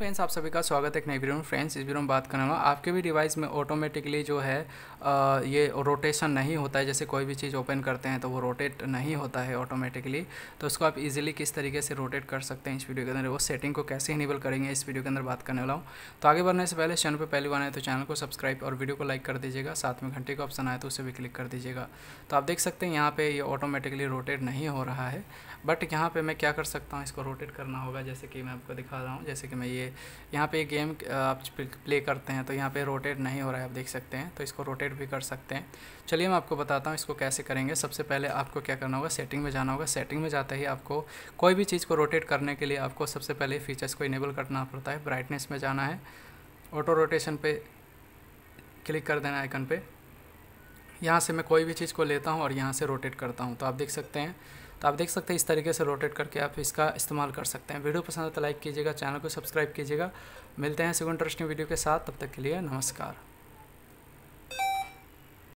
friends आप सभी का स्वागत है एक नई वीडियो में फ्रेंड्स इस वीडियो में बात हूँ आपके भी डिवाइस में ऑटोमेटिकली जो है आ, ये रोटेशन नहीं होता है जैसे कोई भी चीज़ ओपन करते हैं तो वो रोटेट नहीं होता है ऑटोमेटिकली तो उसको आप इजीली किस तरीके से रोटेट कर सकते हैं इस वीडियो के अंदर वो सेटिंग को कैसे इनेबल करेंगे इस वीडियो के अंदर बात करने वाला हूँ तो आगे बढ़ने से पहले चैनल पर पहली बार आए तो चैनल को सब्सक्राइब और वीडियो को लाइक कर दीजिएगा साथ में घंटे का ऑप्शन आए तो उसे भी क्लिक कर दीजिएगा तो आप देख सकते हैं यहाँ पर ये ऑटोमेटिकली रोटेट नहीं हो रहा है बट यहाँ पर मैं क्या कर सकता हूँ इसको रोटेट करना होगा जैसे कि मैं आपको दिखा रहा हूँ जैसे कि मैं ये यहाँ पे गेम आप प्ले करते हैं तो यहाँ पे रोटेट नहीं हो रहा है आप देख सकते हैं तो इसको रोटेट भी कर सकते हैं चलिए मैं आपको बताता हूँ इसको कैसे करेंगे सबसे पहले आपको क्या करना होगा सेटिंग में जाना होगा सेटिंग में जाते ही आपको कोई भी चीज़ को रोटेट करने के लिए आपको सबसे पहले फीचर्स को इनेबल करना पड़ता है ब्राइटनेस में जाना है ऑटो रोटेशन पर क्लिक कर देना आइकन पर यहाँ से मैं कोई भी चीज़ को लेता हूँ और यहाँ से रोटेट करता हूँ तो आप देख सकते हैं तो आप देख सकते हैं इस तरीके से रोटेट करके आप इसका इस्तेमाल कर सकते हैं वीडियो पसंद है तो लाइक कीजिएगा चैनल को सब्सक्राइब कीजिएगा मिलते हैं सेगो इंटरेस्टिंग वीडियो के साथ तब तक के लिए नमस्कार